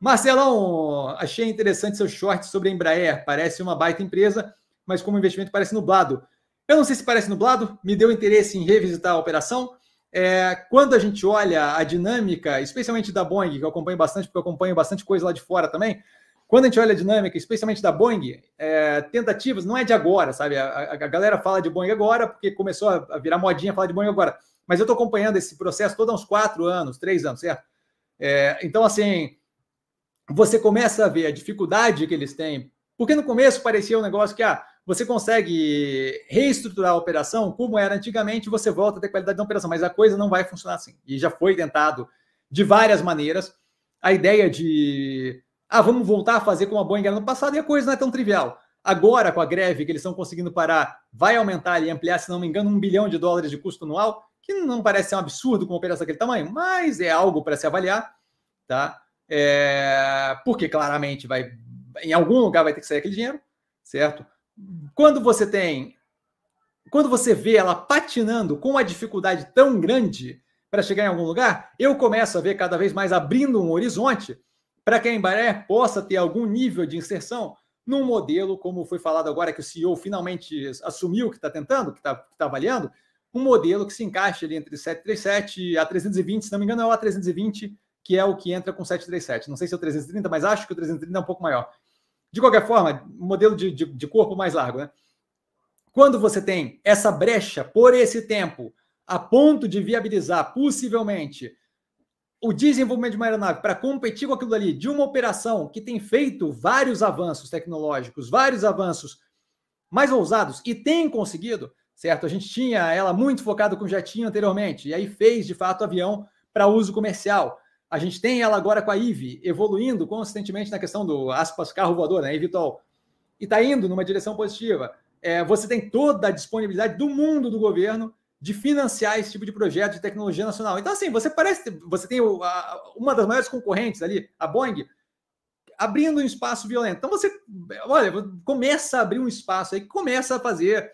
Marcelão, achei interessante seu short sobre a Embraer. Parece uma baita empresa, mas como investimento parece nublado. Eu não sei se parece nublado, me deu interesse em revisitar a operação. É, quando a gente olha a dinâmica, especialmente da Boeing, que eu acompanho bastante, porque eu acompanho bastante coisa lá de fora também, quando a gente olha a dinâmica, especialmente da Boeing, é, tentativas não é de agora, sabe? A, a, a, galera fala de Boeing agora, porque começou a virar modinha falar de Boeing agora. Mas eu estou acompanhando esse processo todo há uns quatro anos, três anos, certo? É, então, assim, você começa a ver a dificuldade que eles têm. Porque no começo parecia um negócio que ah, você consegue reestruturar a operação como era antigamente, você volta a ter qualidade da operação, mas a coisa não vai funcionar assim. E já foi tentado de várias maneiras. A ideia de ah, vamos voltar a fazer como a Boeing era no passado, e a coisa não é tão trivial. Agora, com a greve que eles estão conseguindo parar, vai aumentar e ampliar, se não me engano, um bilhão de dólares de custo anual, que não parece ser um absurdo com uma operação daquele tamanho, mas é algo para se avaliar. Tá? É, porque claramente vai em algum lugar vai ter que sair aquele dinheiro, certo? Quando você tem quando você vê ela patinando com uma dificuldade tão grande para chegar em algum lugar, eu começo a ver cada vez mais abrindo um horizonte para que a Embraer possa ter algum nível de inserção num modelo, como foi falado agora, que o CEO finalmente assumiu que está tentando, que está tá avaliando, um modelo que se encaixe ali entre 737 e A320, se não me engano, é o A320 que é o que entra com 737. Não sei se é o 330, mas acho que o 330 é um pouco maior. De qualquer forma, modelo de, de, de corpo mais largo, né? Quando você tem essa brecha por esse tempo, a ponto de viabilizar possivelmente o desenvolvimento de uma aeronave para competir com aquilo ali, de uma operação que tem feito vários avanços tecnológicos, vários avanços mais ousados e tem conseguido, certo? A gente tinha ela muito focada com jetinho anteriormente, e aí fez de fato avião para uso comercial. A gente tem ela agora com a IVE evoluindo consistentemente na questão do aspas carro voador, né? Evitol. E está indo numa direção positiva. É, você tem toda a disponibilidade do mundo do governo de financiar esse tipo de projeto de tecnologia nacional. Então, assim, você parece. Você tem o, a, uma das maiores concorrentes ali, a Boeing, abrindo um espaço violento. Então, você, olha, começa a abrir um espaço aí, começa a fazer.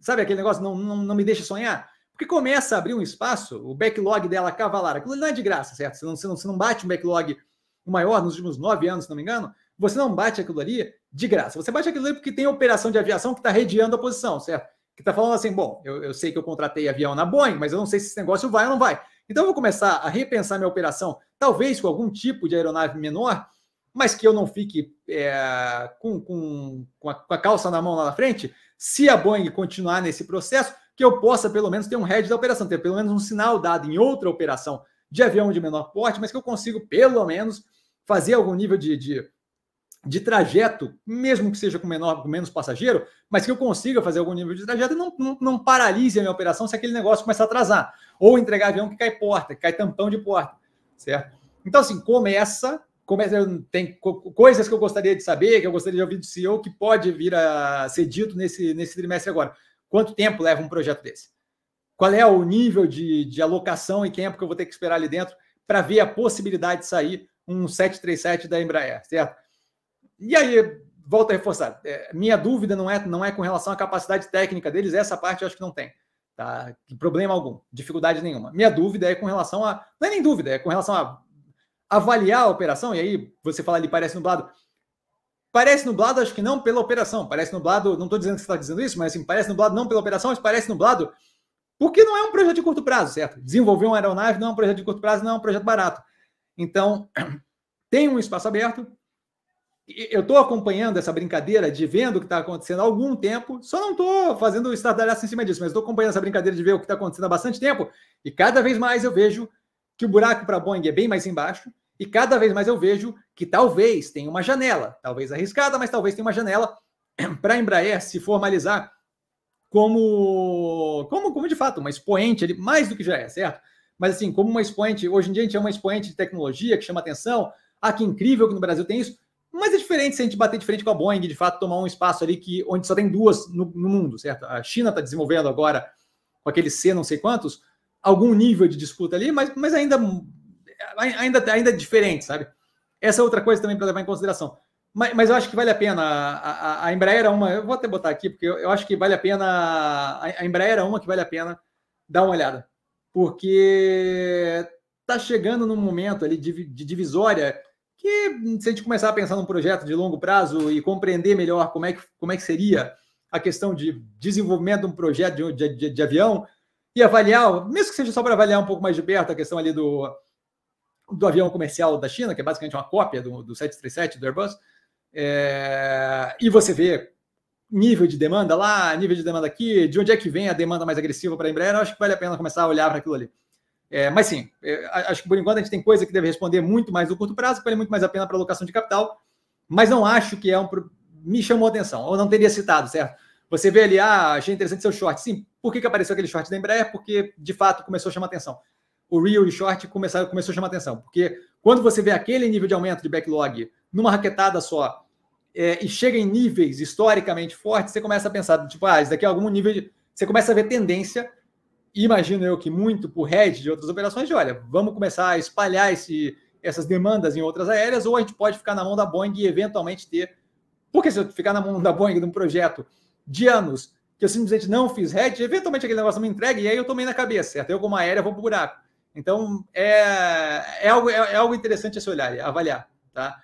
Sabe aquele negócio, não, não, não me deixa sonhar? Porque começa a abrir um espaço, o backlog dela cavalar, aquilo não é de graça, certo? Você não, você não, você não bate um backlog maior nos últimos nove anos, se não me engano, você não bate aquilo ali de graça. Você bate aquilo ali porque tem operação de aviação que está redeando a posição, certo? Que está falando assim, bom, eu, eu sei que eu contratei avião na Boeing, mas eu não sei se esse negócio vai ou não vai. Então eu vou começar a repensar minha operação, talvez com algum tipo de aeronave menor, mas que eu não fique é, com, com, com, a, com, a, calça na mão lá na frente, se a Boeing continuar nesse processo, que eu possa pelo menos ter um head da operação, ter pelo menos um sinal dado em outra operação de avião de menor porte, mas que eu consigo pelo menos fazer algum nível de, de, de trajeto, mesmo que seja com, menor, com menos passageiro, mas que eu consiga fazer algum nível de trajeto e não, não, não paralise a minha operação se aquele negócio começar a atrasar. Ou entregar avião que cai porta, que cai tampão de porta, certo? Então, assim, começa tem coisas que eu gostaria de saber, que eu gostaria de ouvir do CEO, que pode vir a ser dito nesse, nesse trimestre agora. Quanto tempo leva um projeto desse? Qual é o nível de, de alocação e tempo que eu vou ter que esperar ali dentro para ver a possibilidade de sair um 737 da Embraer, certo? E aí, volto a reforçar, é, minha dúvida não é, não é com relação à capacidade técnica deles, essa parte eu acho que não tem. Tá? Problema algum, dificuldade nenhuma. Minha dúvida é com relação a. Não é nem dúvida, é com relação a avaliar a operação, e aí você fala ali, parece nublado. Parece nublado, acho que não pela operação. Parece nublado, não estou dizendo que você está dizendo isso, mas assim, parece nublado não pela operação, mas parece nublado porque não é um projeto de curto prazo, certo? Desenvolver uma aeronave não é um projeto de curto prazo, não é um projeto barato. Então, tem um espaço aberto. Eu estou acompanhando essa brincadeira de vendo o que está acontecendo há algum tempo, só não estou fazendo estardalhaço em cima disso, mas estou acompanhando essa brincadeira de ver o que está acontecendo há bastante tempo e cada vez mais eu vejo que o buraco para a Boeing é bem mais embaixo e cada vez mais eu vejo que talvez tenha uma janela, talvez arriscada, mas talvez tenha uma janela para a Embraer se formalizar como, como, como de fato, uma expoente, ali, mais do que já é, certo? Mas assim, como uma expoente, hoje em dia a gente é uma expoente de tecnologia que chama atenção. Ah, que incrível que no Brasil tem isso. Mas é diferente se a gente bater de frente com a Boeing, de fato, tomar um espaço ali que onde só tem duas no, no mundo, certo? A China está desenvolvendo agora com aquele C não sei quantos, algum nível de disputa ali, mas, mas ainda ainda, ainda é diferente, sabe? Essa é outra coisa também para levar em consideração. Mas, mas eu acho que vale a pena. A, a, a Embraer é uma. Eu vou até botar aqui, porque eu, eu acho que vale a pena. A, a Embraer é uma que vale a pena dar uma olhada. Porque tá chegando num momento ali de, de divisória que, se a gente começar a pensar num projeto de longo prazo e compreender melhor como é que, como é que seria a questão de desenvolvimento de um projeto de, de, de avião e avaliar, mesmo que seja só para avaliar um pouco mais de perto a questão ali do, do avião comercial da China, que é basicamente uma cópia do, do 737 do Airbus, é, e você vê nível de demanda lá, nível de demanda aqui, de onde é que vem a demanda mais agressiva para a Embraer, acho que vale a pena começar a olhar para aquilo ali. É, mas sim, é, acho que por enquanto a gente tem coisa que deve responder muito mais no curto prazo, que vale muito mais a pena para alocação de capital, mas não acho que é um. Me chamou atenção, ou não teria citado, certo? Você vê ali, ah, achei interessante seu short. Sim, por que, que apareceu aquele short da Embraer? Porque de fato começou a chamar atenção o Real e Short começaram, começou a chamar atenção. Porque quando você vê aquele nível de aumento de backlog numa raquetada só é, e chega em níveis historicamente fortes, você começa a pensar, tipo, ah, isso daqui é algum nível de... Você começa a ver tendência, e imagino eu que muito por head de outras operações, de olha, vamos começar a espalhar esse, essas demandas em outras aéreas, ou a gente pode ficar na mão da Boeing e eventualmente ter. Porque se eu ficar na mão da Boeing de um projeto de anos que eu simplesmente não fiz head, eventualmente aquele negócio me entrega e aí eu tomei na cabeça, certo? Eu, como aérea, vou para o buraco. Então, é, é, algo, é, é algo interessante a se olhar, avaliar. Tá?